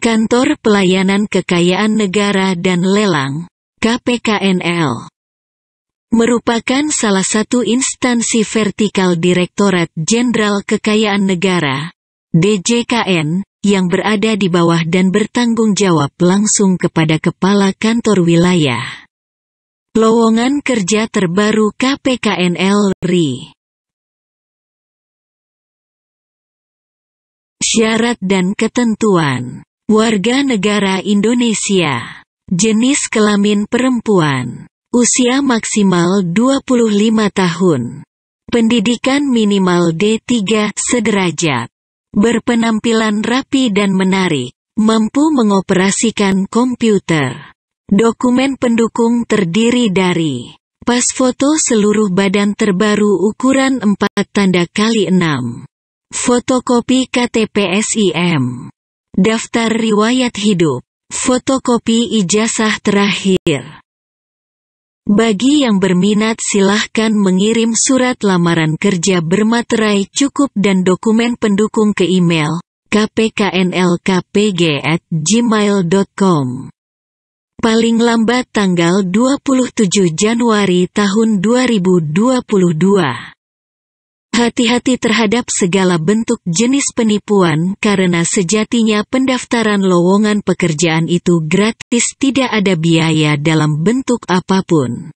Kantor Pelayanan Kekayaan Negara dan Lelang, KPKNL, merupakan salah satu instansi vertikal Direktorat Jenderal Kekayaan Negara, DJKN, yang berada di bawah dan bertanggung jawab langsung kepada Kepala Kantor Wilayah. Lowongan Kerja Terbaru KPKNL RI Syarat dan Ketentuan Warga negara Indonesia. Jenis kelamin perempuan. Usia maksimal 25 tahun. Pendidikan minimal D3 sederajat. Berpenampilan rapi dan menarik. Mampu mengoperasikan komputer. Dokumen pendukung terdiri dari pas foto seluruh badan terbaru ukuran 4 tanda kali 6. Fotokopi KTP SIM daftar riwayat hidup, fotokopi ijazah terakhir. Bagi yang berminat silahkan mengirim surat lamaran kerja bermaterai cukup dan dokumen pendukung ke email kpknlkpg@gmail.com. Paling lambat tanggal 27 Januari tahun 2022. Hati-hati terhadap segala bentuk jenis penipuan karena sejatinya pendaftaran lowongan pekerjaan itu gratis tidak ada biaya dalam bentuk apapun.